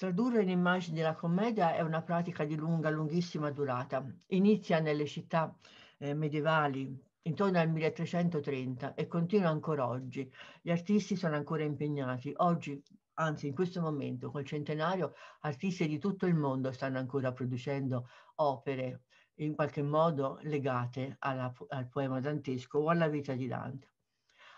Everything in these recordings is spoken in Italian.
Tradurre in immagini la commedia è una pratica di lunga, lunghissima durata. Inizia nelle città eh, medievali intorno al 1330 e continua ancora oggi. Gli artisti sono ancora impegnati. Oggi, anzi in questo momento, col centenario, artisti di tutto il mondo stanno ancora producendo opere in qualche modo legate alla, al poema dantesco o alla vita di Dante.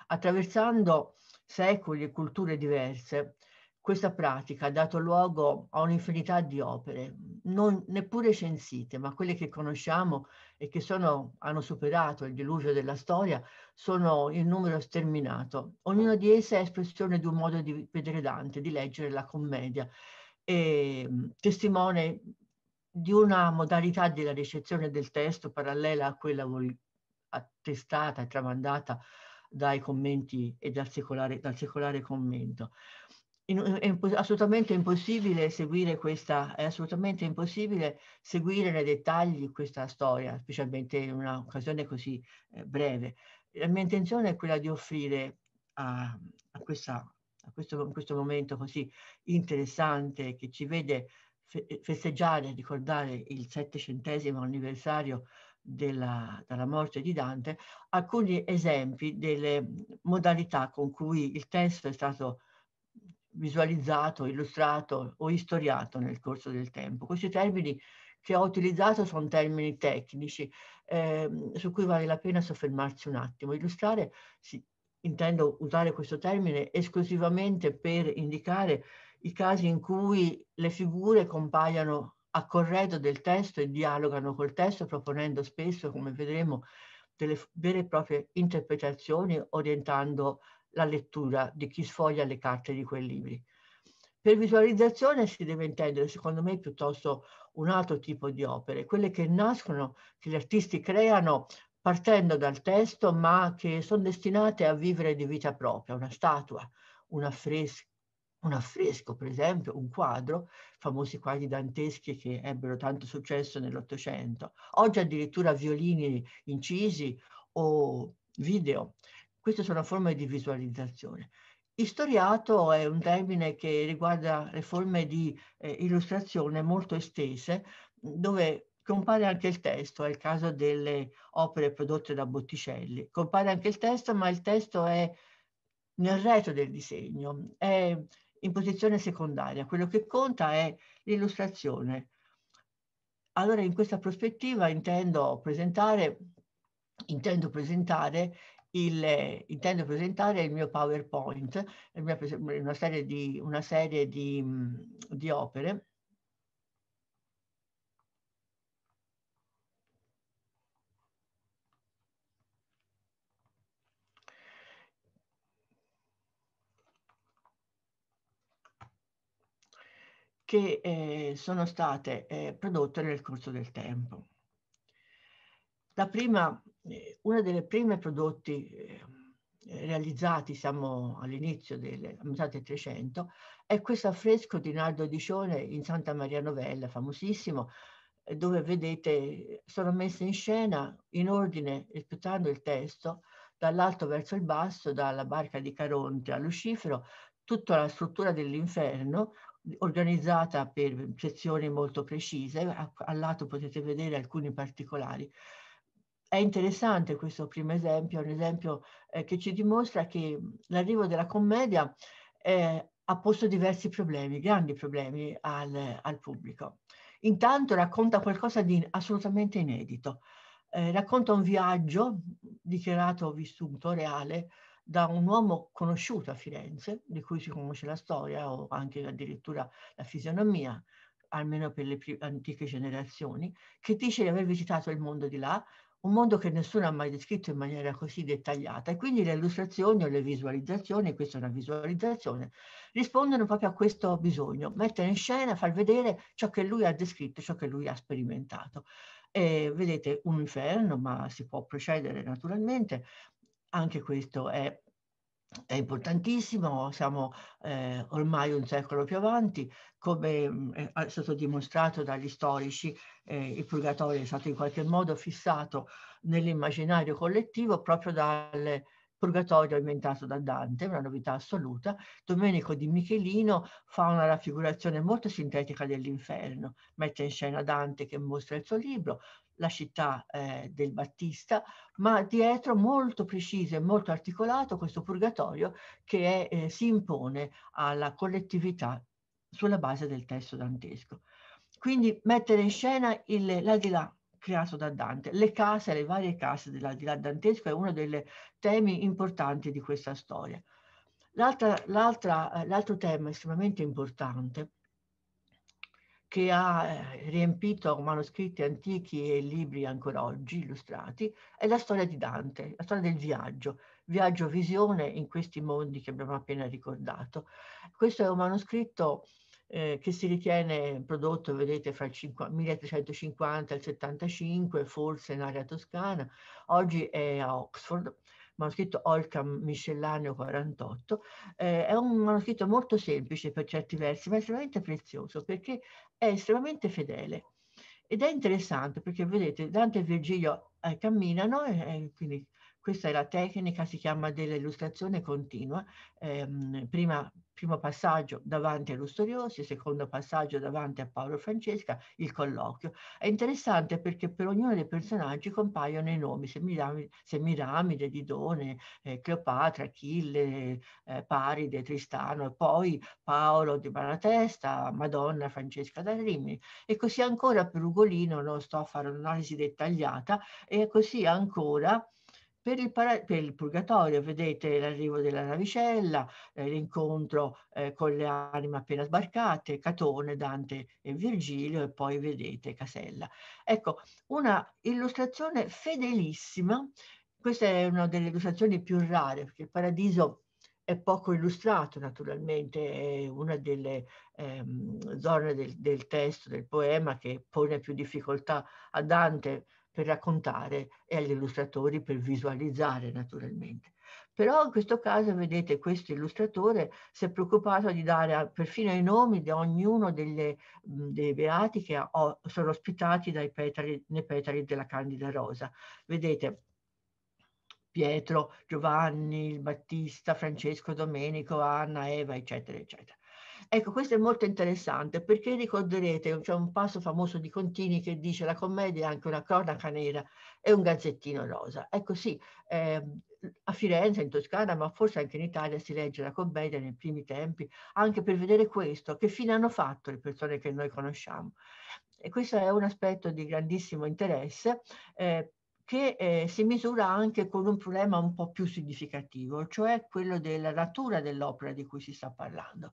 Attraversando secoli e culture diverse, questa pratica ha dato luogo a un'infinità di opere, non neppure censite, ma quelle che conosciamo e che sono, hanno superato il diluvio della storia sono in numero sterminato. Ognuna di esse è espressione di un modo di vedere Dante, di leggere la commedia, e mm, testimone di una modalità della ricezione del testo parallela a quella attestata e tramandata dai commenti e dal secolare, dal secolare commento in, è, assolutamente impossibile seguire questa, è assolutamente impossibile seguire nei dettagli questa storia, specialmente in un'occasione così eh, breve. La mia intenzione è quella di offrire a, a, questa, a questo, questo, momento così interessante che ci vede festeggiare, ricordare il settecentesimo anniversario della, dalla morte di Dante, alcuni esempi delle modalità con cui il testo è stato visualizzato, illustrato o istoriato nel corso del tempo. Questi termini che ho utilizzato sono termini tecnici ehm, su cui vale la pena soffermarsi un attimo. Illustrare, sì, intendo usare questo termine esclusivamente per indicare i casi in cui le figure compaiono a corredo del testo e dialogano col testo proponendo spesso, come vedremo, delle vere e proprie interpretazioni orientando la lettura di chi sfoglia le carte di quei libri. Per visualizzazione si deve intendere, secondo me, piuttosto un altro tipo di opere, quelle che nascono, che gli artisti creano partendo dal testo, ma che sono destinate a vivere di vita propria, una statua, un affresco, un affresco per esempio, un quadro, famosi quadri danteschi che ebbero tanto successo nell'Ottocento, oggi addirittura violini incisi o video. Queste sono forme di visualizzazione. Istoriato è un termine che riguarda le forme di eh, illustrazione molto estese, dove compare anche il testo, è il caso delle opere prodotte da Botticelli. Compare anche il testo, ma il testo è nel retro del disegno, è in posizione secondaria. Quello che conta è l'illustrazione. Allora in questa prospettiva intendo presentare, intendo presentare il, eh, intendo presentare il mio PowerPoint, mia, una serie di, una serie di, mm, di opere che eh, sono state eh, prodotte nel corso del tempo prima, eh, una delle prime prodotti eh, realizzati, siamo all'inizio del 300, è questo affresco di Nardo Dicione in Santa Maria Novella, famosissimo, eh, dove vedete sono messe in scena in ordine, rispettando il testo, dall'alto verso il basso, dalla barca di Caronte a Lucifero, tutta la struttura dell'inferno organizzata per sezioni molto precise, a, a lato potete vedere alcuni particolari è interessante questo primo esempio, un esempio eh, che ci dimostra che l'arrivo della commedia eh, ha posto diversi problemi, grandi problemi al, al, pubblico. Intanto racconta qualcosa di assolutamente inedito. Eh, racconta un viaggio dichiarato vissuto, reale, da un uomo conosciuto a Firenze, di cui si conosce la storia o anche addirittura la fisionomia, almeno per le antiche generazioni, che dice di aver visitato il mondo di là, un mondo che nessuno ha mai descritto in maniera così dettagliata e quindi le illustrazioni o le visualizzazioni, questa è una visualizzazione, rispondono proprio a questo bisogno, mettere in scena, far vedere ciò che lui ha descritto, ciò che lui ha sperimentato. E vedete un inferno, ma si può procedere naturalmente, anche questo è è importantissimo, siamo eh, ormai un secolo più avanti, come mm, è stato dimostrato dagli storici, eh, il purgatorio è stato in qualche modo fissato nell'immaginario collettivo proprio dalle Purgatorio inventato da Dante, una novità assoluta, Domenico di Michelino fa una raffigurazione molto sintetica dell'inferno, mette in scena Dante che mostra il suo libro, la città eh, del Battista, ma dietro molto preciso e molto articolato questo purgatorio che è, eh, si impone alla collettività sulla base del testo dantesco. Quindi mettere in scena l'aldilà creato da Dante. Le case, le varie case dell'aldilà dantesco è uno dei temi importanti di questa storia. Eh, l'altro tema estremamente importante che ha eh, riempito manoscritti antichi e libri ancora oggi illustrati, è la storia di Dante, la storia del viaggio, viaggio-visione in questi mondi che abbiamo appena ricordato. Questo è un manoscritto eh, che si ritiene prodotto, vedete, fra il 1350 e il 75, forse in area toscana, oggi è a Oxford, manoscritto Olcam Miscellaneo 48, eh, è un manoscritto molto semplice per certi versi, ma estremamente prezioso perché è estremamente fedele. Ed è interessante perché, vedete, Dante e Virgilio eh, camminano e quindi questa è la tecnica, si chiama dell'illustrazione continua. Ehm, prima, primo passaggio davanti allo Storiosi, secondo passaggio davanti a Paolo Francesca, il colloquio. È interessante perché per ognuno dei personaggi compaiono i nomi, Semiramide, Semiramide Didone, eh, Cleopatra, Achille, eh, Paride, Tristano, e poi Paolo di Baratesta, Madonna, Francesca da Rimini. E così ancora per Ugolino, non sto a fare un'analisi dettagliata, e così ancora per il, per il, purgatorio vedete l'arrivo della navicella, eh, l'incontro eh, con le anime appena sbarcate, Catone, Dante e Virgilio e poi vedete Casella. Ecco, una illustrazione fedelissima, questa è una delle illustrazioni più rare perché il paradiso è poco illustrato naturalmente, è una delle ehm, zone del, del testo, del poema che pone più difficoltà a Dante per raccontare e agli illustratori per visualizzare naturalmente. Però in questo caso, vedete, questo illustratore si è preoccupato di dare perfino i nomi di ognuno delle, dei beati che ho, sono ospitati dai petali, nei petali della Candida Rosa. Vedete, Pietro, Giovanni, il Battista, Francesco, Domenico, Anna, Eva, eccetera, eccetera. Ecco, questo è molto interessante perché ricorderete, c'è un passo famoso di Contini che dice la commedia è anche una cronaca nera e un gazzettino rosa. Ecco sì, eh, a Firenze, in Toscana, ma forse anche in Italia si legge la commedia nei primi tempi, anche per vedere questo, che fine hanno fatto le persone che noi conosciamo. E questo è un aspetto di grandissimo interesse. Eh, che eh, si misura anche con un problema un po' più significativo, cioè quello della natura dell'opera di cui si sta parlando.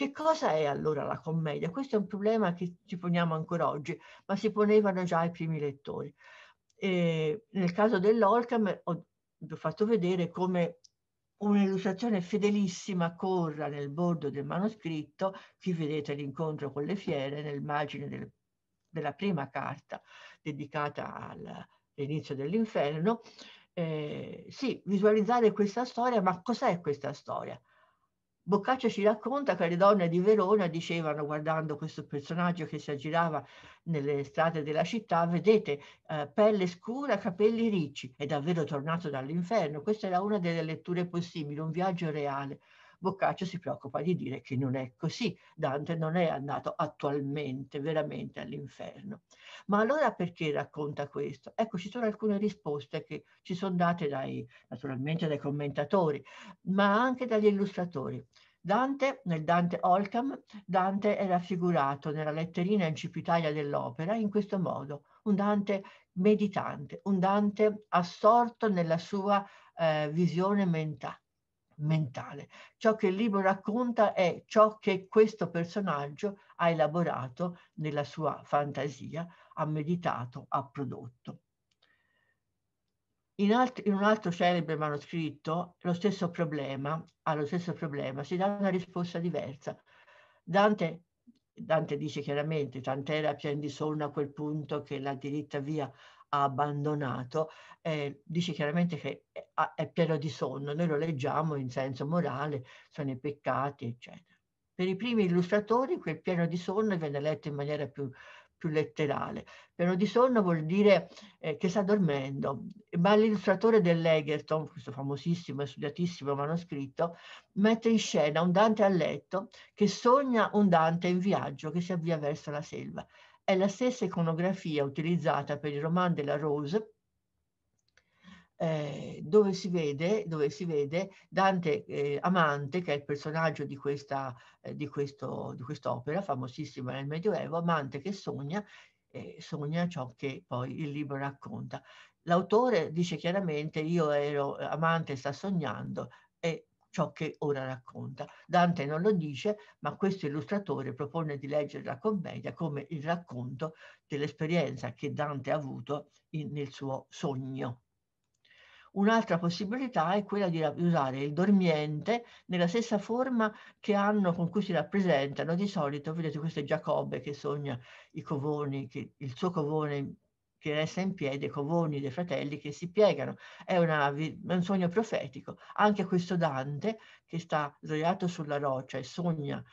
Che cosa è allora la commedia? Questo è un problema che ci poniamo ancora oggi, ma si ponevano già i primi lettori. E ehm, nel caso dell'Olcam ho, vi ho fatto vedere come un'illustrazione fedelissima corra nel bordo del manoscritto, qui vedete l'incontro con le fiere nell'immagine del, della prima carta dedicata all'inizio dell'inferno. Eh, sì, visualizzare questa storia, ma cos'è questa storia? Boccaccio ci racconta che le donne di Verona dicevano, guardando questo personaggio che si aggirava nelle strade della città, vedete, eh, pelle scura, capelli ricci, è davvero tornato dall'inferno. Questa era una delle letture possibili, un viaggio reale. Boccaccio si preoccupa di dire che non è così, Dante non è andato attualmente veramente all'inferno. Ma allora perché racconta questo? Ecco, ci sono alcune risposte che ci sono date dai, naturalmente dai commentatori, ma anche dagli illustratori. Dante, nel Dante Holcam, Dante è raffigurato nella letterina incipitaria dell'opera in questo modo, un Dante meditante, un Dante assorto nella sua eh, visione mentale mentale. Ciò che il libro racconta è ciò che questo personaggio ha elaborato nella sua fantasia, ha meditato, ha prodotto. In, alt- in un altro celebre manoscritto, lo stesso problema, allo stesso problema, si dà una risposta diversa. Dante Dante dice chiaramente, tant'era pien di sonno a quel punto che la diritta via abbandonato, eh, dice chiaramente che è, è pieno di sonno, noi lo leggiamo in senso morale, sono i peccati, eccetera. Per i primi illustratori quel pieno di sonno viene letto in maniera più, più letterale. Pieno di sonno vuol dire eh, che sta dormendo, ma l'illustratore dell'Egerton, questo famosissimo e studiatissimo manoscritto, mette in scena un Dante a letto che sogna un Dante in viaggio che si avvia verso la selva. È la stessa iconografia utilizzata per il roman della Rose, eh, dove, si vede, dove, si vede, Dante eh, Amante, che è il personaggio di, questa, eh, di, questo, di quest'opera, famosissima nel Medioevo, Amante che sogna, sogna ciò che poi il libro racconta. L'autore dice chiaramente io ero amante, sta sognando, e ciò che ora racconta. Dante non lo dice, ma questo illustratore propone di leggere la commedia come il racconto dell'esperienza che Dante ha avuto in, nel suo sogno. Un'altra possibilità è quella di usare il dormiente nella stessa forma che hanno con cui si rappresentano. Di solito, vedete, questo è Giacobbe che sogna i covoni, che il suo covone che resta in piedi, covoni ecco, dei fratelli che si piegano. È, una, è, un sogno profetico. Anche questo Dante che sta sdraiato sulla roccia e sogna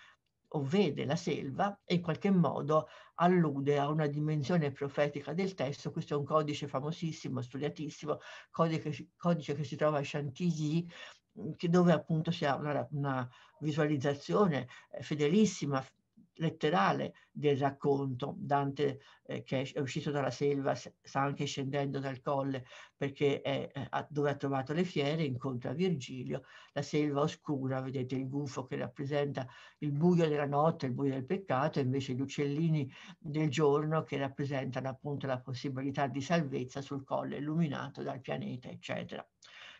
o vede la selva e in qualche modo allude a una dimensione profetica del testo. Questo è un codice famosissimo, studiatissimo, codice, codice che si trova a Chantilly, dove appunto si ha una, una visualizzazione eh, fedelissima letterale del racconto. Dante eh, che è uscito dalla selva sta anche scendendo dal colle perché è eh, dove ha trovato le fiere, incontra Virgilio, la selva oscura, vedete il gufo che rappresenta il buio della notte, il buio del peccato, e invece gli uccellini del giorno che rappresentano appunto la possibilità di salvezza sul colle illuminato dal pianeta, eccetera.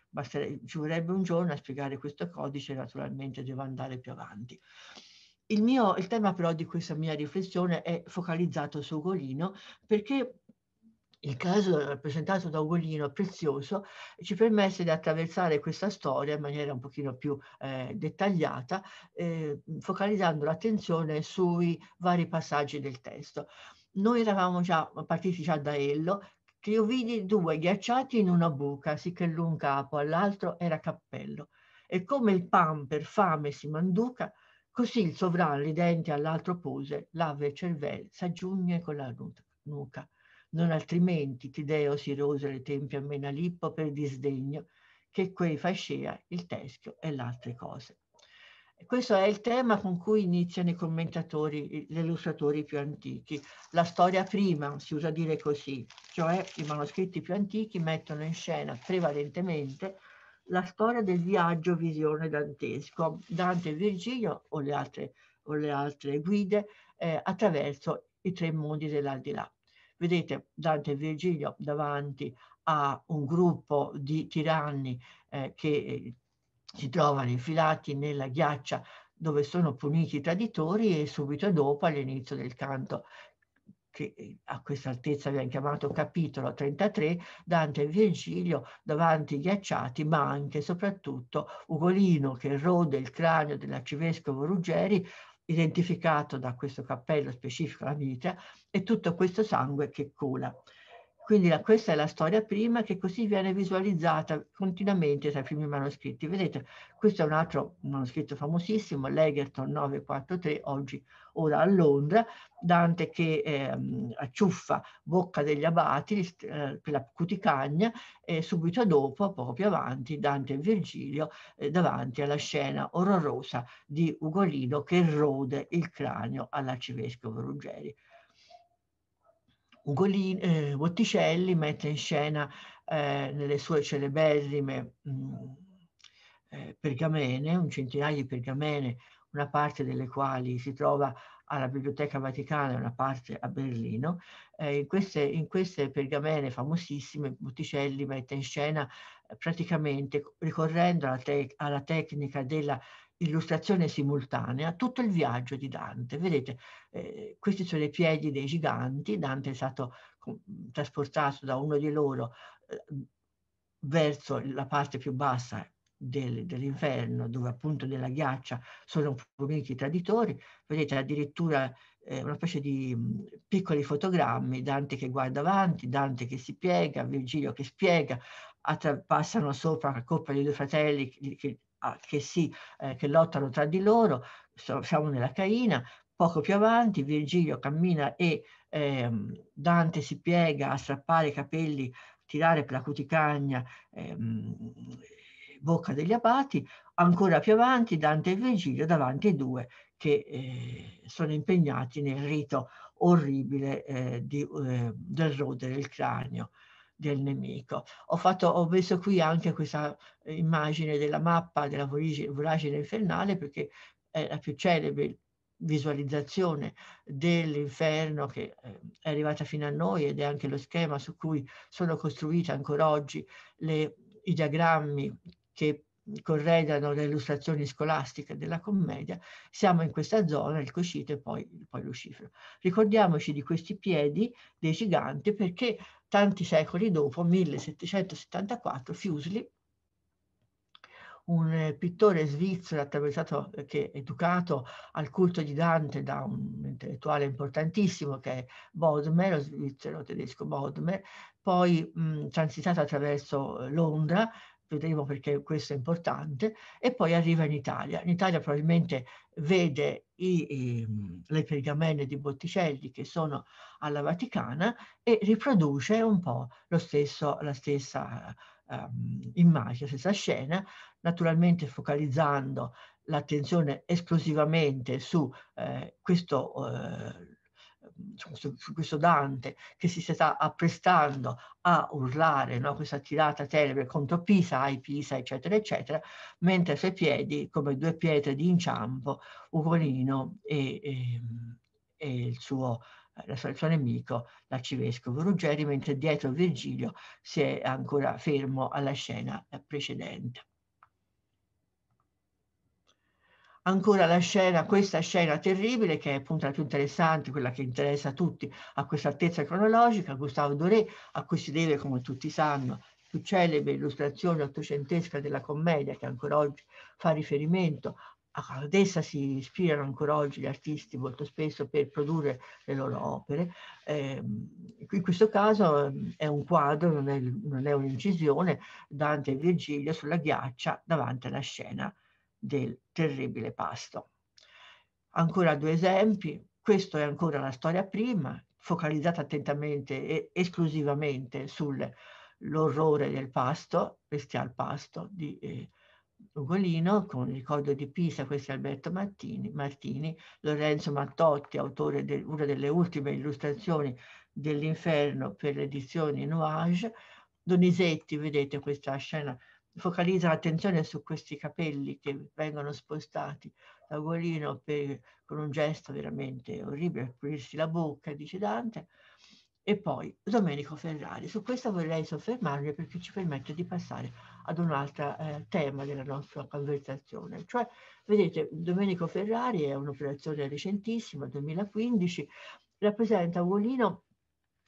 Bastere, ci vorrebbe un giorno a spiegare questo codice, naturalmente devo andare più avanti il, mio, il tema però di questa mia riflessione è focalizzato su Ugolino perché il caso rappresentato da Ugolino Prezioso ci permette di attraversare questa storia in maniera un pochino più eh, dettagliata, eh, focalizzando l'attenzione sui vari passaggi del testo. Noi eravamo già partiti già da Ello, che io vidi due ghiacciati in una buca, sicché l'un capo all'altro era cappello. E come il pan per fame si manduca, Così il sovran, ridente all'altro pose, l'ave il cervel s'aggiugne con la nuca. Non altrimenti Tideo si rose le tempie a Menalippo per disdegno, che quei fascea il teschio e l'altre cose. Questo è il tema con cui iniziano i commentatori, gli illustratori più antichi. La storia prima, si usa dire così, cioè i manoscritti più antichi mettono in scena prevalentemente la storia del viaggio visione dantesco, Dante e Virgilio o le altre, o le altre guide eh, attraverso i tre mondi dell'aldilà. Vedete Dante e Virgilio davanti a un gruppo di tiranni eh, che eh, si trovano infilati nella ghiaccia dove sono puniti i traditori e subito dopo all'inizio del canto che eh, a questa altezza viene chiamato capitolo 33, Dante e Virgilio davanti ghiacciati, ma anche e soprattutto Ugolino che rode il cranio dell'arcivescovo Ruggeri, identificato da questo cappello specifico alla mitra, e tutto questo sangue che cola. Quindi la, questa è la storia prima che così viene visualizzata continuamente tra i primi manoscritti. Vedete, questo è un altro manoscritto famosissimo, l'Egerton 943, oggi ora a Londra, Dante che eh, acciuffa bocca degli abati eh, la cuticagna e subito dopo, poco più avanti, Dante e Virgilio eh, davanti alla scena orrorosa di Ugolino che rode il cranio all'arcivescovo Ruggeri. Ugolini, eh, Botticelli mette in scena eh, nelle sue celeberrime mh, mm, eh, pergamene, un centinaio di pergamene, una parte delle quali si trova alla Biblioteca Vaticana e una parte a Berlino. Eh, in, queste, in, queste, pergamene famosissime Botticelli mette in scena eh, praticamente ricorrendo alla, tec alla tecnica della illustrazione simultanea tutto il viaggio di Dante. Vedete, eh, questi sono i piedi dei giganti, Dante è stato trasportato da uno di loro eh, verso la parte più bassa del, dell'inferno, dove appunto nella ghiaccia sono puniti i traditori. Vedete addirittura eh, una specie di mh, mm, piccoli fotogrammi, Dante che guarda avanti, Dante che si piega, Virgilio che spiega, passano sopra la coppia dei due fratelli che, che che, si, eh, che lottano tra di loro, siamo nella Caina, poco più avanti Virgilio cammina e eh, Dante si piega a strappare i capelli, tirare per la cuticagna eh, bocca degli abati, ancora più avanti Dante e Virgilio davanti ai due che eh, sono impegnati nel rito orribile eh, di, eh, del rodere il cranio del nemico. Ho, fatto, ho messo qui anche questa eh, immagine della mappa della voragine infernale perché è la più celebre visualizzazione dell'inferno che eh, è arrivata fino a noi ed è anche lo schema su cui sono costruite ancora oggi le, i diagrammi che corredano le illustrazioni scolastiche della commedia, siamo in questa zona, il coscito e poi, poi l'uscifero. Ricordiamoci di questi piedi dei giganti perché tanti secoli dopo, 1774, Fiusli, un eh, pittore svizzero attraversato, eh, che è educato al culto di Dante da un intellettuale importantissimo che è Bodmer, lo svizzero tedesco Bodmer, poi mh, transitato attraverso eh, Londra, chiudevo perché questo è importante, e poi arriva in Italia. In Italia probabilmente vede i, i, le pergamene di Botticelli che sono alla Vaticana e riproduce un po' stesso, la stessa um, immagine, la stessa scena, naturalmente focalizzando l'attenzione esclusivamente su eh, questo eh, su, su, questo Dante che si sta apprestando a urlare no? questa tirata tenebre contro Pisa, ai Pisa, eccetera, eccetera, mentre ai suoi piedi, come due pietre di inciampo, Ugolino e, e, ehm, e il suo il suo nemico, l'arcivescovo Ruggeri, mentre dietro Virgilio si è ancora fermo alla scena precedente. ancora la scena, questa scena terribile, che è appunto la più interessante, quella che interessa a tutti a questa altezza cronologica, Gustavo Doré, a cui si deve, come tutti sanno, più celebre illustrazione ottocentesca della commedia, che ancora oggi fa riferimento ad essa si ispirano ancora oggi gli artisti molto spesso per produrre le loro opere. Eh, in questo caso ehm, è un quadro, non è, non è un'incisione, Dante e Virgilio sulla ghiaccia davanti alla scena del terribile pasto. Ancora due esempi, questa è ancora la storia prima, focalizzata attentamente e esclusivamente sull'orrore del pasto, bestial pasto di eh, Ugolino, con il ricordo di Pisa, questo è Alberto Martini, Martini Lorenzo Mattotti, autore di de, una delle ultime illustrazioni dell'inferno per le edizioni Nuage, Donizetti, vedete questa scena focalizza l'attenzione su questi capelli che vengono spostati da L'Agolino con un gesto veramente orribile, pulirsi la bocca, dice Dante, e poi Domenico Ferrari. Su questo vorrei soffermarmi perché ci permette di passare ad un altro eh, tema della nostra conversazione. Cioè, vedete, Domenico Ferrari è un'operazione recentissima, 2015, rappresenta Ugolino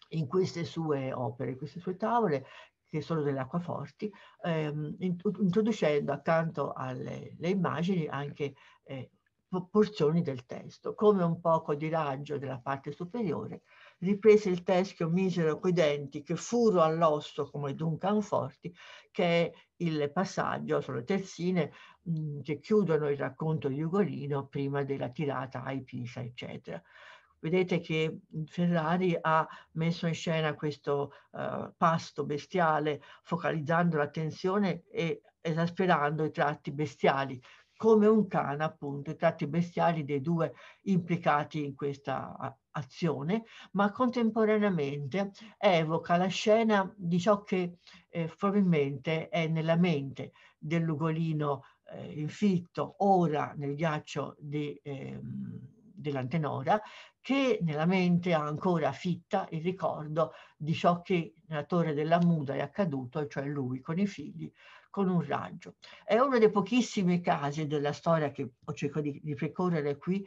in queste sue opere, in queste sue tavole, che sono delle acquaforti, ehm, introducendo accanto alle immagini anche eh, porzioni del testo, come un poco di raggio della parte superiore, riprese il teschio misero coi denti che furo all'osso come duncan forti, che è il passaggio, sono le terzine mh, mm, che chiudono il racconto di Ugolino prima della tirata ai Pisa, eccetera. Vedete che mhmm, Ferrari ha messo in scena questo uh, pasto bestiale focalizzando l'attenzione e esasperando i tratti bestiali, come un cane appunto, i tratti bestiali dei due implicati in questa azione, ma contemporaneamente evoca la scena di ciò che eh, probabilmente è nella mente dell'ugolino eh, infitto ora nel ghiaccio di... Eh, dell'antenora che nella mente ha ancora fitta il ricordo di ciò che nella Torre della Muda è accaduto, cioè lui con i figli, con un raggio. È uno dei pochissimi casi della storia che ho cercato di, di precorrere qui,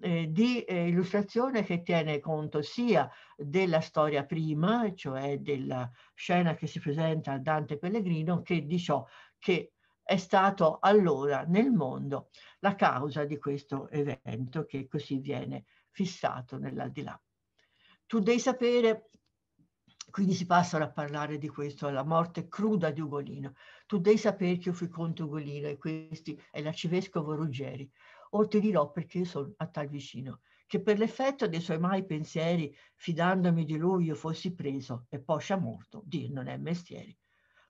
eh, di eh, illustrazione che tiene conto sia della storia prima, cioè della scena che si presenta a Dante Pellegrino, che di ciò che è stato allora nel mondo la causa di questo evento che così viene fissato nell'aldilà. Tu devi sapere, quindi si passa a parlare di questo, la morte cruda di Ugolino. Tu devi sapere che io fui contro Ugolino e questi è l'arcivescovo Ruggeri. O ti dirò perché io sono a tal vicino, che per l'effetto dei suoi mai pensieri, fidandomi di lui, io fossi preso e poscia morto, dir non è mestieri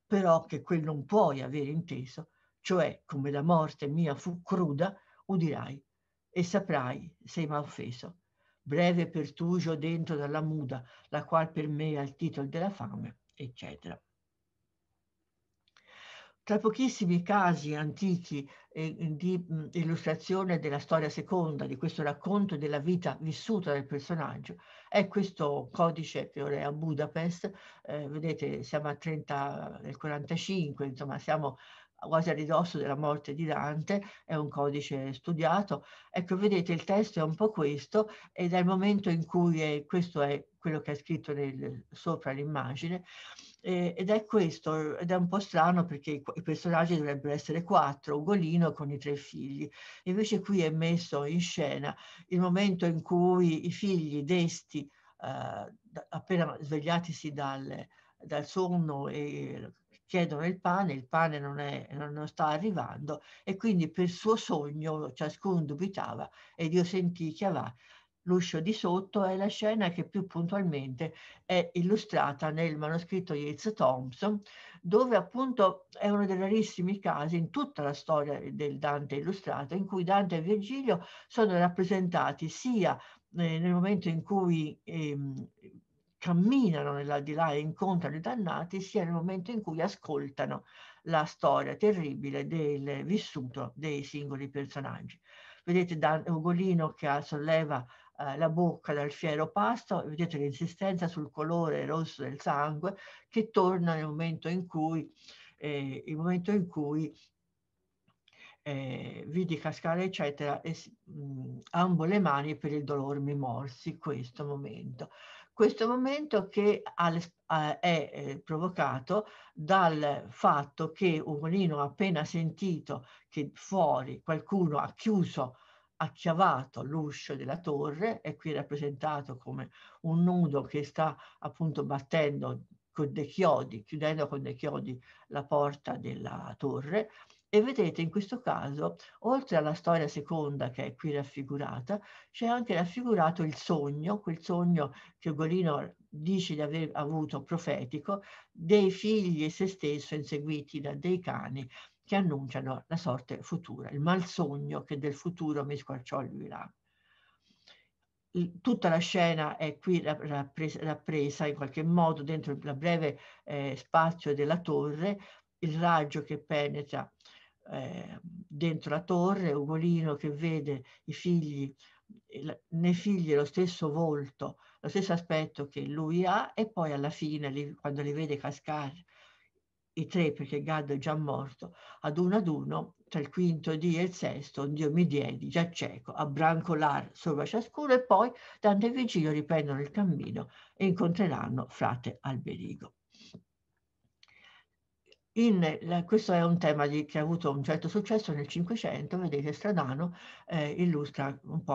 però che quel non puoi avere inteso, cioè come la morte mia fu cruda, udirai e saprai se m'ha offeso. Breve pertugio dentro dalla muda, la qual per me ha il titolo della fame, eccetera. Tra pochissimi casi antichi eh, di mh, mm, illustrazione della storia seconda, di questo racconto della vita vissuta dal personaggio, è questo codice che ora è a Budapest, eh, vedete siamo a 30 nel 45, insomma siamo quasi a ridosso della morte di Dante, è un codice studiato. Ecco, vedete, il testo è un po' questo e dal momento in cui è, questo è quello che è scritto nel, sopra l'immagine, eh, ed è questo, ed è un po' strano perché i, i personaggi dovrebbero essere quattro, Ugolino con i tre figli. Invece qui è messo in scena il momento in cui i figli desti, eh, appena svegliatisi dal, dal sonno e chiedono il pane, il pane non, è, non sta arrivando e quindi per suo sogno ciascuno dubitava ed io sentì chiamare l'uscio di sotto è la scena che più puntualmente è illustrata nel manoscritto Yeats Thompson, dove appunto è uno dei rarissimi casi in tutta la storia del Dante illustrato in cui Dante e Virgilio sono rappresentati sia eh, nel momento in cui eh, camminano nell'aldilà e incontrano i dannati, sia nel momento in cui ascoltano la storia terribile del vissuto dei singoli personaggi. Vedete Dan, Ugolino che solleva eh, la bocca dal fiero pasto, vedete l'insistenza sul colore rosso del sangue che torna nel momento in cui, eh, il momento in cui eh, vidi cascare eccetera e mh, mm, ambo le mani per il dolore mi morsi questo momento questo momento che al, eh, è eh, provocato dal fatto che Ugolino ha appena sentito che fuori qualcuno ha chiuso acchiavato all'uscio della torre, è qui rappresentato come un nudo che sta appunto battendo con dei chiodi, chiudendo con dei chiodi la porta della torre, e vedete in questo caso, oltre alla storia seconda che è qui raffigurata, c'è anche raffigurato il sogno, quel sogno che Ugolino dice di aver avuto profetico, dei figli e se stesso inseguiti da dei cani che annunciano la sorte futura, il malsogno che del futuro mi squarciò lui là. Tutta la scena è qui rappresa in qualche modo dentro il breve eh, spazio della torre, il raggio che penetra eh, dentro la torre, Ugolino che vede i figli, nei figli lo stesso volto, lo stesso aspetto che lui ha e poi alla fine, li, quando li vede cascare i tre, perché Gaddo è già morto, ad uno ad uno, tra il quinto di e il sesto, Dio mi diedi, già cieco, a brancolar sopra ciascuno e poi, Dante e Vigilio riprendono il cammino e incontreranno frate Alberigo. In, questo è un tema di, che ha avuto un certo successo nel Cinquecento, vedete Stradano eh, illustra un po'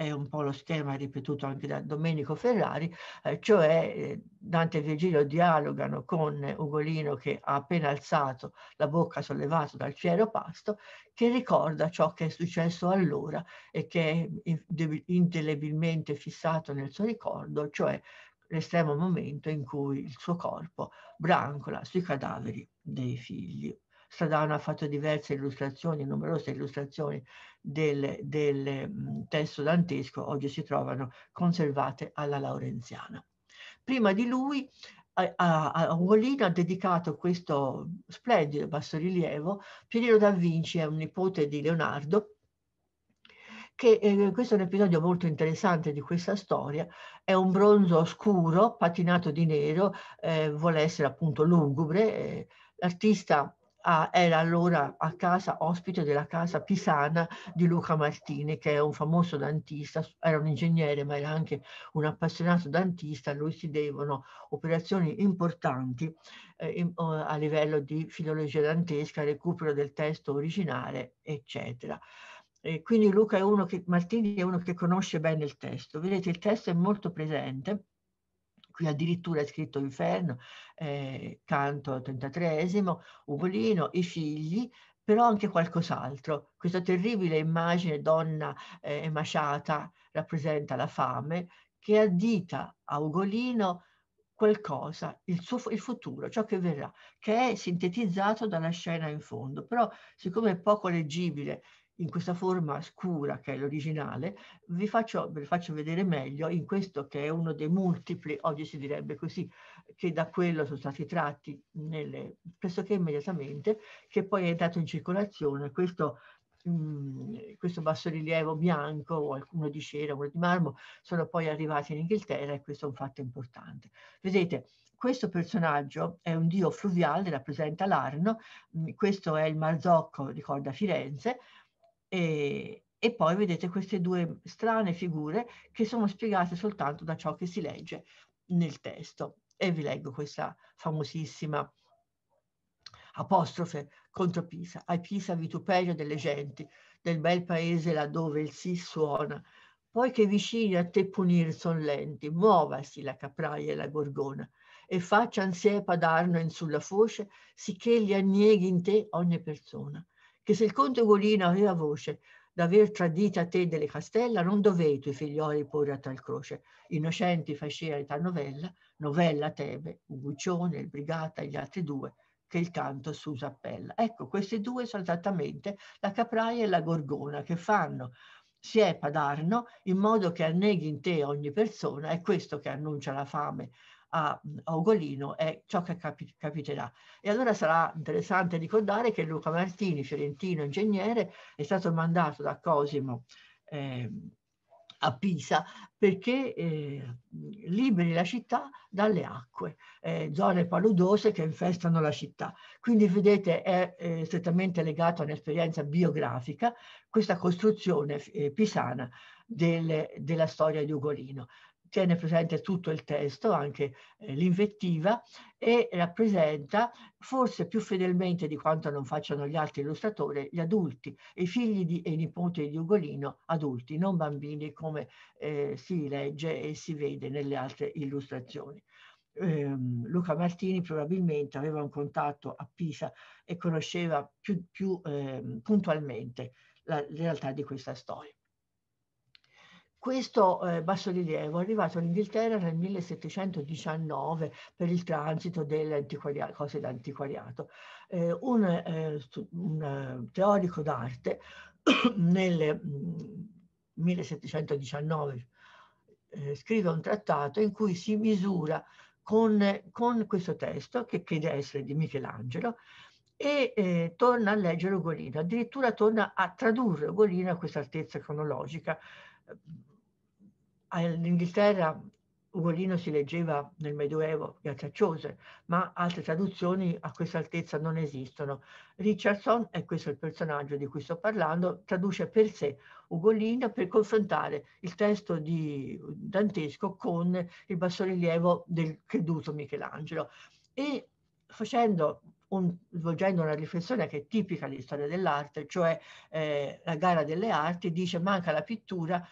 è un po' lo schema ripetuto anche da Domenico Ferrari, eh, cioè eh, Dante e Virgilio dialogano con Ugolino che ha appena alzato la bocca sollevato dal fiero pasto, che ricorda ciò che è successo allora e che è indelebilmente fissato nel suo ricordo, cioè l'estremo momento in cui il suo corpo brancola sui cadaveri dei figli. Stradano ha fatto diverse illustrazioni, numerose illustrazioni del, del mm, testo dantesco, oggi si trovano conservate alla Laurenziana. Prima di lui eh, a, a, ha dedicato questo splendido bassorilievo. Piero da Vinci è un nipote di Leonardo, che eh, questo è un episodio molto interessante di questa storia. È un bronzo scuro, patinato di nero, eh, vuole essere appunto lugubre. Eh, l'artista ah, era allora a casa ospite della casa pisana di Luca Martini, che è un famoso dantista, era un ingegnere ma era anche un appassionato dantista, a lui si devono operazioni importanti eh, in, a livello di filologia dantesca, recupero del testo originale, eccetera. E quindi Luca è uno che, Martini è uno che conosce bene il testo. Vedete, il testo è molto presente qui addirittura è scritto Inferno, eh, canto 33, Ugolino, i figli, però anche qualcos'altro. Questa terribile immagine donna eh, emaciata rappresenta la fame che addita a Ugolino qualcosa, il, suo, il futuro, ciò che verrà, che è sintetizzato dalla scena in fondo. Però siccome è poco leggibile in questa forma scura che è l'originale, vi faccio, vi faccio, vedere meglio in questo che è uno dei multipli, oggi si direbbe così, che da quello sono stati tratti nelle, pressoché immediatamente, che poi è andato in circolazione. Questo, mm, questo bassorilievo bianco, o alcuno di cera, uno di marmo, sono poi arrivati in Inghilterra e questo è un fatto importante. Vedete, questo personaggio è un dio fluviale, rappresenta l'Arno, mm, questo è il Marzocco, ricorda Firenze, e, e poi vedete queste due strane figure che sono spiegate soltanto da ciò che si legge nel testo. E vi leggo questa famosissima apostrofe contro Pisa. Ai Pisa vituperio delle genti, del bel paese laddove il sì suona, poi che vicini a te punir son lenti, muovasi la capraia e la gorgona, e faccian siepa d'arno in sulla foce, sicché gli annieghi in te ogni persona che se il conte Ugolino aveva voce d'aver tradita te delle Castella, non dovei tuoi figlioli porre a tal croce. Innocenti facea età novella, novella Tebe, Uguccione, il Brigata e gli altri due, che il canto Susa appella. Ecco, questi due sono esattamente la capraia e la gorgona che fanno si è padarno in modo che anneghi in te ogni persona, è questo che annuncia la fame Mhmm, a, Ugolino è ciò che capi, capiterà. E allora sarà interessante ricordare che Luca Martini, fiorentino ingegnere, è stato mandato da Cosimo eh, a Pisa perché eh, liberi la città dalle acque, eh, zone paludose che infestano la città. Quindi vedete è eh, strettamente legato a un'esperienza biografica questa costruzione eh, pisana del, della storia di Ugolino tiene presente tutto il testo, anche eh, l'invettiva, e rappresenta, forse più fedelmente di quanto non facciano gli altri illustratori, gli adulti, i figli di, e i nipoti di Ugolino adulti, non bambini come eh, si legge e si vede nelle altre illustrazioni. Eh, Luca Martini probabilmente aveva un contatto a Pisa e conosceva più, più ehm, puntualmente la realtà di questa storia. Questo eh, bassorilievo è arrivato in Inghilterra nel 1719 per il transito delle cose d'antiquariato. Eh, un, eh, un, eh, teorico d'arte nel 1719 mm, eh, scrive un trattato in cui si misura con, con questo testo, che crede essere di Michelangelo, e eh, torna a leggere Ugolino, addirittura torna a tradurre Ugolino a questa altezza cronologica in Inghilterra Ugolino si leggeva nel Medioevo grazie a Chaucer, ma altre traduzioni a questa altezza non esistono. Richardson, e questo è il personaggio di cui sto parlando, traduce per sé Ugolino per confrontare il testo di dantesco con il bassorilievo del creduto Michelangelo. E facendo un, svolgendo una riflessione che è tipica di storia dell'arte, cioè eh, la gara delle arti, dice manca la pittura,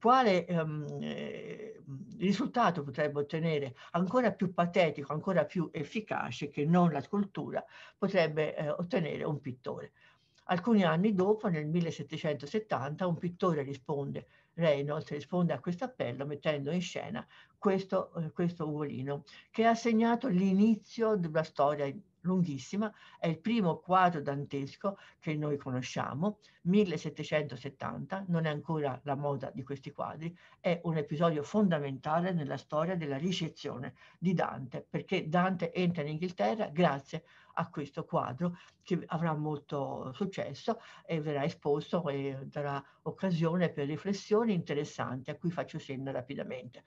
quale ehm, eh, risultato potrebbe ottenere ancora più patetico, ancora più efficace che non la scultura potrebbe eh, ottenere un pittore. Alcuni anni dopo, nel 1770, un pittore risponde, Reynolds risponde a questo appello mettendo in scena questo, eh, questo Ugolino, che ha segnato l'inizio della storia lunghissima, è il primo quadro dantesco che noi conosciamo, 1770, non è ancora la moda di questi quadri, è un episodio fondamentale nella storia della ricezione di Dante, perché Dante entra in Inghilterra grazie a questo quadro che avrà molto successo e verrà esposto e darà occasione per riflessioni interessanti a cui faccio cenno rapidamente,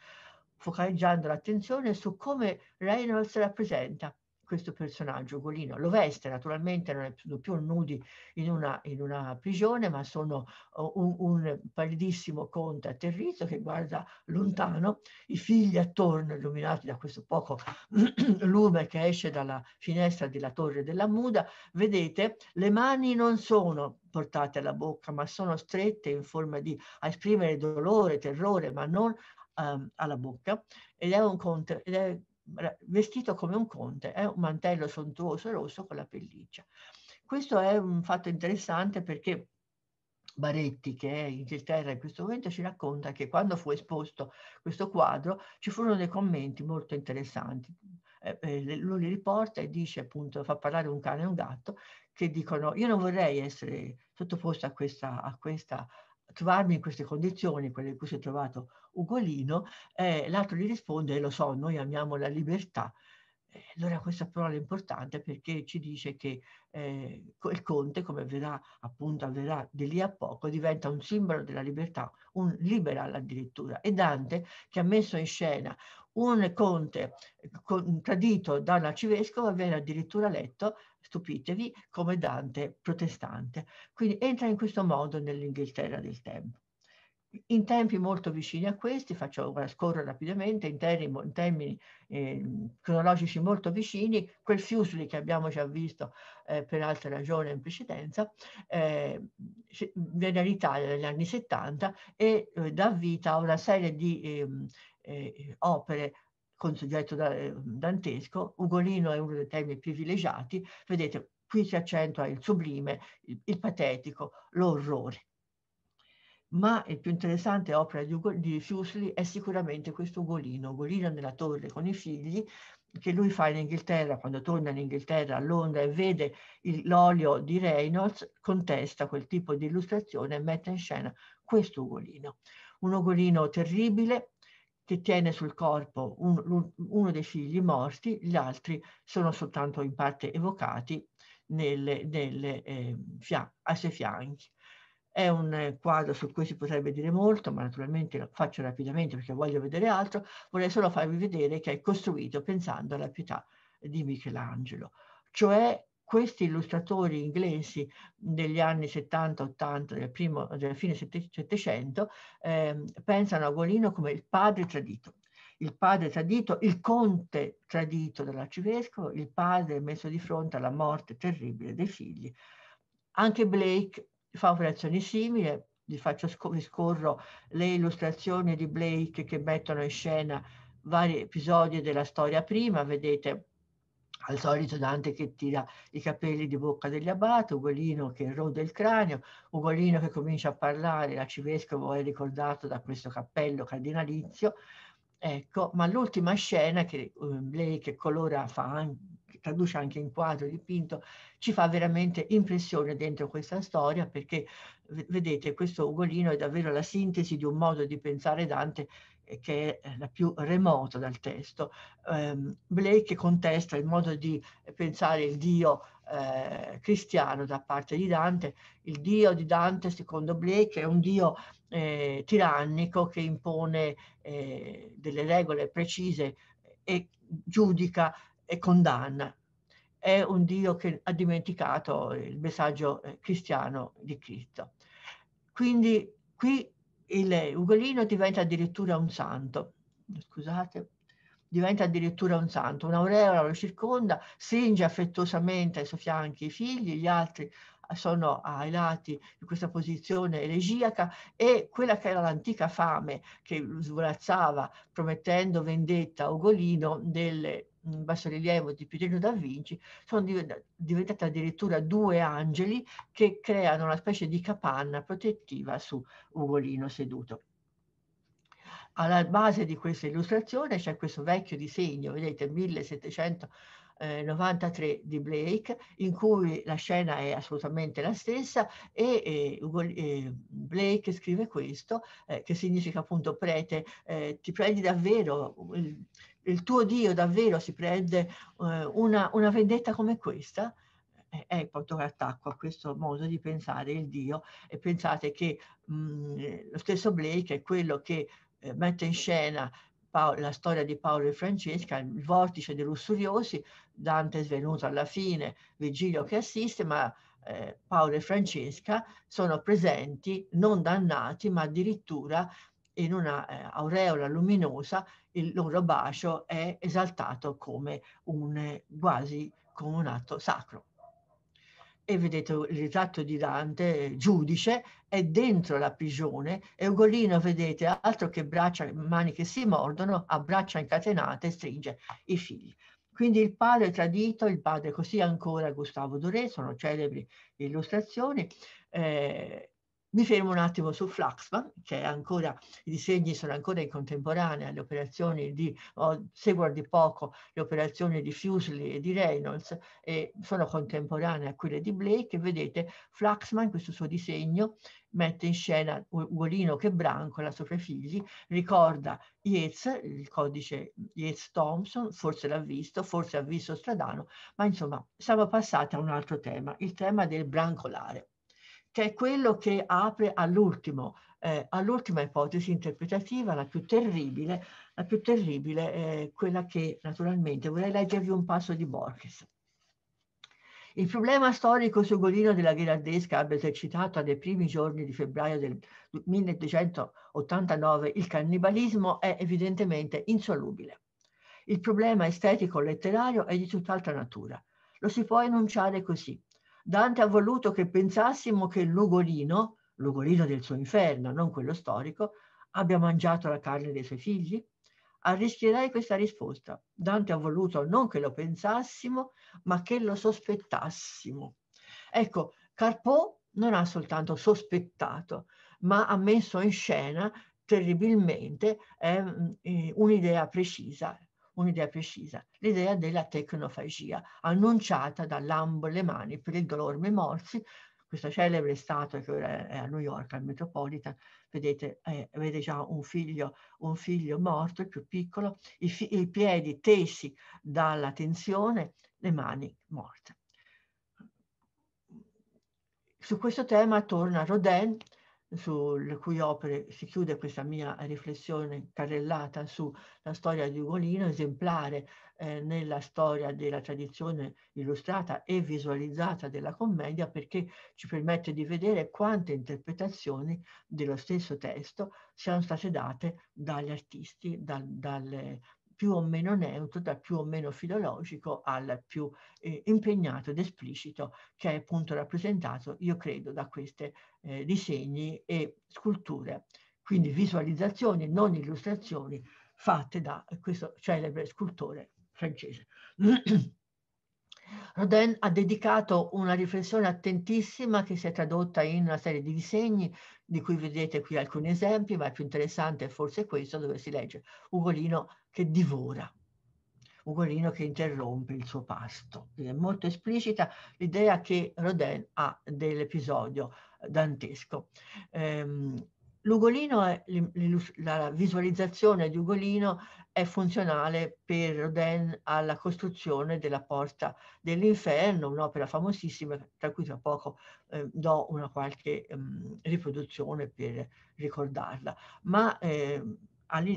focalizzando l'attenzione su come Reynolds rappresenta questo personaggio, Golino. Lo veste, naturalmente non è più nudi in una, in una prigione, ma sono oh, un, un pallidissimo conte atterrito che guarda lontano, i figli attorno, illuminati da questo poco lume che esce dalla finestra della torre della muda. Vedete, le mani non sono portate alla bocca, ma sono strette in forma di a esprimere dolore, terrore, ma non um, alla bocca. Ed è un conte, ed è vestito come un conte, eh? un mantello sontuoso rosso con la pelliccia. Questo è un fatto interessante perché Baretti, che è in Inghilterra in questo momento, ci racconta che quando fu esposto questo quadro ci furono dei commenti molto interessanti. Eh, eh, lui li riporta e dice appunto, fa parlare un cane e un gatto, che dicono io non vorrei essere sottoposto a questa, a questa trovarmi in queste condizioni, quelle in cui si è trovato Ugolino, e eh, l'altro gli risponde, lo so, noi amiamo la libertà. Eh, allora questa parola è importante perché ci dice che eh, il conte, come avverrà appunto avverrà di lì a poco, diventa un simbolo della libertà, un liberal addirittura. E Dante, che ha messo in scena un conte eh, tradito da un arcivescovo viene addirittura letto, stupitevi, come Dante protestante. Quindi entra in questo modo nell'Inghilterra del tempo. In tempi molto vicini a questi, faccio scorrere rapidamente, in, termini, in termini eh, cronologici molto vicini, quel Fiusli che abbiamo già visto eh, per altre ragioni in precedenza, eh, viene all'Italia negli anni 70 e eh, dà vita a una serie di ehm, eh, opere con soggetto da, eh, dantesco, Ugolino è uno dei termini privilegiati, vedete qui si accentua il sublime, il, il patetico, l'orrore. Ma il più interessante opera di, Ugo, di Fuseli è sicuramente questo Ugolino, Ugolino nella torre con i figli, che lui fa in Inghilterra, quando torna in Inghilterra a Londra e vede l'olio di Reynolds, contesta quel tipo di illustrazione e mette in scena questo ugolino. Un ugolino terribile, che tiene sul corpo un, uno dei figli morti, gli altri sono soltanto in parte evocati nelle, nelle, eh, ai suoi fianchi. È un quadro su cui si potrebbe dire molto, ma naturalmente lo faccio rapidamente perché voglio vedere altro. Vorrei solo farvi vedere che è costruito pensando alla pietà di Michelangelo, cioè questi illustratori inglesi degli anni 70-80, del della fine del Settecento, eh, pensano a Golino come il padre tradito. Il padre tradito, il conte tradito dall'arcivescovo, il padre messo di fronte alla morte terribile dei figli. Anche Blake fa operazioni simili, vi, faccio sc- vi scorro le illustrazioni di Blake che mettono in scena vari episodi della storia prima, vedete al solito Dante che tira i capelli di bocca degli abati, Ugolino che rode il cranio, Ugolino che comincia a parlare, l'arcivescovo è ricordato da questo cappello cardinalizio, ecco, ma l'ultima scena che um, lei che colora fa anche, traduce anche in quadro dipinto, ci fa veramente impressione dentro questa storia perché vedete questo Ugolino è davvero la sintesi di un modo di pensare Dante eh, che è eh, la più remota dal testo. Um, Blake contesta il modo di pensare il Dio eh, cristiano da parte di Dante. Il Dio di Dante, secondo Blake, è un Dio eh, tirannico che impone eh, delle regole precise eh, e giudica e condanna. È un Dio che ha dimenticato il messaggio eh, cristiano di Cristo. Quindi qui il Ugolino diventa addirittura un santo. Scusate diventa addirittura un santo. Un'aureola lo circonda, stringe affettuosamente ai suoi fianchi i figli, gli altri eh, sono ai lati di questa posizione elegiaca e quella che era l'antica fame che svolazzava promettendo vendetta a Ugolino delle bassorilievo di Piero da Vinci, sono diventate addirittura due angeli che creano una specie di capanna protettiva su Ugolino seduto. Alla base di questa illustrazione c'è questo vecchio disegno, vedete, 1793 di Blake, in cui la scena è assolutamente la stessa e, e, Ugo, e Blake scrive questo, eh, che significa appunto prete, eh, ti prendi davvero il, mm, il tuo Dio davvero si prende eh, una, una, vendetta come questa, eh, è portare attacco a questo modo di pensare il Dio e pensate che mh, mm, eh, lo stesso Blake è quello che eh, mette in scena Paolo, la storia di Paolo e Francesca, il vortice dei lussuriosi, Dante è svenuto alla fine, Virgilio che assiste, ma eh, Paolo e Francesca sono presenti, non dannati, ma addirittura in una eh, aureola luminosa il loro bacio è esaltato come un quasi come un atto sacro. E vedete il ritratto di Dante, giudice, è dentro la prigione. Eugolino, vedete, altro che braccia, mani che si mordono, ha braccia incatenate stringe i figli. Quindi il padre tradito, il padre così ancora Gustavo Doré, sono celebri illustrazioni. Eh, mi fermo un attimo su Flaxman, che ancora, i disegni sono ancora in contemporanea alle operazioni di, oh, seguono di poco le operazioni di Fuseli e di Reynolds e sono contemporanee a quelle di Blake e vedete Flaxman, questo suo disegno, mette in scena Ugolino che brancola sopra i figli, ricorda Yeats, il codice Yeats Thompson, forse l'ha visto, forse ha visto Stradano, ma insomma siamo passati a un altro tema, il tema del brancolare che è quello che apre all'ultimo, eh, all'ultima ipotesi interpretativa, la più terribile, la più terribile è eh, quella che naturalmente vorrei leggervi un passo di Borges. Il problema storico su Golino della Ghirardesca abbia esercitato nei primi giorni di febbraio del 1889 il cannibalismo è evidentemente insolubile. Il problema estetico-letterario è di tutt'altra natura. Lo si può enunciare così. Dante ha voluto che pensassimo che l'ugolino, l'ugolino del suo inferno, non quello storico, abbia mangiato la carne dei suoi figli? Arrischierei questa risposta. Dante ha voluto non che lo pensassimo, ma che lo sospettassimo. Ecco, Carpo non ha soltanto sospettato, ma ha messo in scena terribilmente eh, eh un'idea precisa un'idea precisa, l'idea della tecnofagia, annunciata da Lambo Le Mani per il Dolorme Morsi, questa celebre statua che ora è a New York, al Metropolitan, vedete, eh, vede già un figlio, un figlio morto, il più piccolo, i, i piedi tesi dalla tensione, le mani morte. Su questo tema torna Rodin sulle cui opere si chiude questa mia riflessione carrellata sulla storia di Ugolino, esemplare eh, nella storia della tradizione illustrata e visualizzata della commedia, perché ci permette di vedere quante interpretazioni dello stesso testo siano state date dagli artisti, dal, dalle, più o meno neutro, dal più o meno filologico al più eh, impegnato ed esplicito che è appunto rappresentato, io credo, da questi eh, disegni e sculture, quindi visualizzazioni, non illustrazioni fatte da questo celebre scultore francese. Rodin ha dedicato una riflessione attentissima che si è tradotta in una serie di disegni di cui vedete qui alcuni esempi, ma il più interessante è forse questo dove si legge Ugolino che divora, ugolino che interrompe il suo pasto. È molto esplicita l'idea che Rodin ha dell'episodio dantesco. Ehm, L'ugolino è, la visualizzazione di Ugolino è funzionale per Rodin alla costruzione della porta dell'inferno, un'opera famosissima, tra cui tra poco eh, do una qualche um, riproduzione per ricordarla. Ma eh,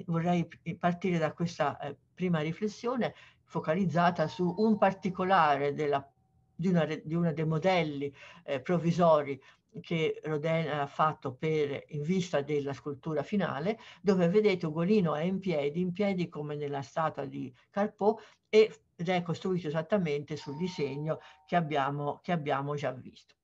vorrei eh, partire da questa eh, prima riflessione focalizzata su un particolare della, di, una, di uno dei modelli eh, provvisori che Rodin ha fatto per, in vista della scultura finale, dove vedete Ugolino è in piedi, in piedi come nella statua di Carpeau ed è costruito esattamente sul disegno che abbiamo, che abbiamo già visto.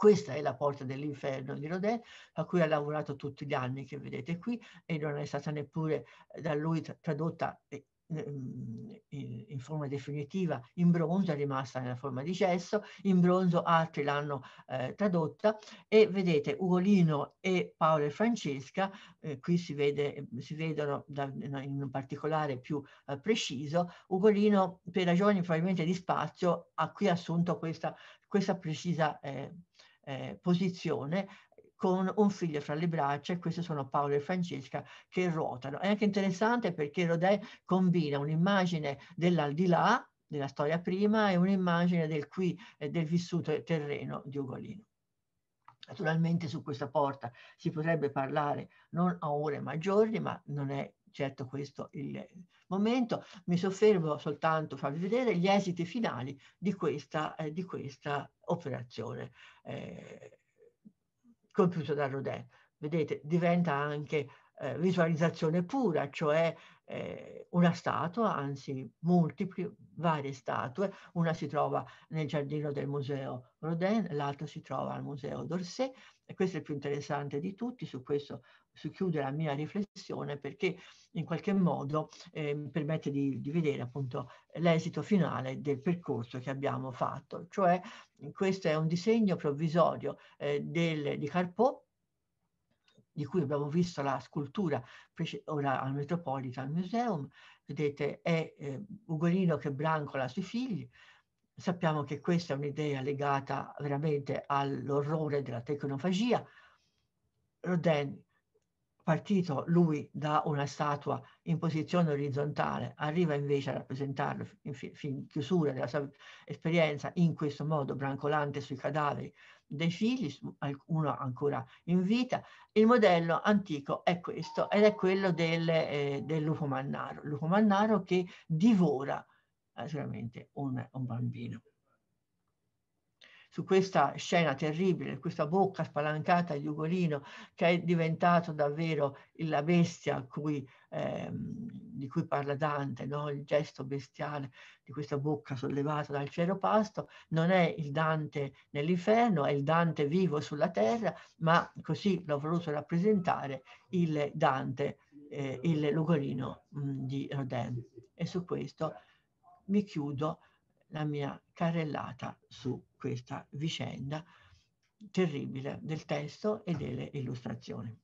Questa è la porta dell'inferno di Rodin, a cui ha lavorato tutti gli anni che vedete qui e non è stata neppure eh, da lui tradotta eh, mm, in, forma definitiva in bronzo, è rimasta nella forma di gesso, in bronzo altri l'hanno eh, tradotta e vedete Ugolino e Paolo e Francesca, eh, qui si, vede, si vedono da, in un particolare più eh, preciso, Ugolino per ragioni probabilmente di spazio ha qui assunto questa, questa precisa eh, eh, posizione eh, con un figlio fra le braccia e questi sono Paolo e Francesca che ruotano. È anche interessante perché Rodin combina un'immagine dell'aldilà, della storia prima, e un'immagine del qui e eh, del vissuto terreno di Ugolino. Naturalmente su questa porta si potrebbe parlare non a ore ma giorni, ma non è certo questo il momento, mi soffermo soltanto a farvi vedere gli esiti finali di questa, eh, di questa operazione eh, compiuta da Rodin. Vedete, diventa anche eh, visualizzazione pura, cioè eh, una statua, anzi multipli, varie statue, una si trova nel giardino del museo Rodin, l'altra si trova al museo d'Orsay e questo è il più interessante di tutti, su questo si chiude la mia riflessione perché in qualche modo eh, mi permette di, di, vedere appunto l'esito finale del percorso che abbiamo fatto, cioè questo è un disegno provvisorio eh, del, di Carpot di cui abbiamo visto la scultura ora al Metropolitan Museum, vedete è eh, Ugolino che brancola sui figli, sappiamo che questa è un'idea legata veramente all'orrore della tecnofagia. Rodin, partito lui da una statua in posizione orizzontale, arriva invece a rappresentarlo in, chiusura della sua esperienza in questo modo, brancolante sui cadaveri, dei figli, uno ancora in vita, il modello antico è questo ed è quello del, eh, del lupo mannaro, lupo mannaro che divora naturalmente un, un bambino su questa scena terribile, questa bocca spalancata di Ugolino che è diventato davvero la bestia cui, ehm, di cui parla Dante, no? il gesto bestiale di questa bocca sollevata dal cielo pasto, non è il Dante nell'inferno, è il Dante vivo sulla terra, ma così l'ho voluto rappresentare il Dante, eh, il Lugolino mh, di Rodin. E su questo mi chiudo la mia carrellata su questa vicenda terribile del testo e delle illustrazioni.